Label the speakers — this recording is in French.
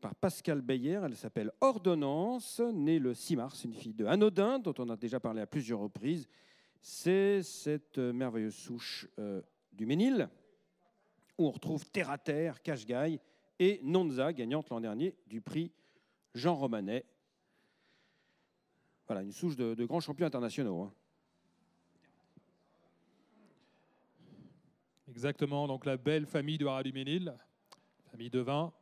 Speaker 1: par Pascal Beyer. Elle s'appelle Ordonnance, née le 6 mars, une fille de Anodin, dont on a déjà parlé à plusieurs reprises. C'est cette euh, merveilleuse souche euh, du Ménil, où on retrouve Terre à Terre, Cachegaille et Nonza, gagnante l'an dernier du prix Jean Romanet. Voilà, une souche de,
Speaker 2: grands champions internationaux. Hein. Exactement, donc la belle famille de Hara du Ménil, famille de vin,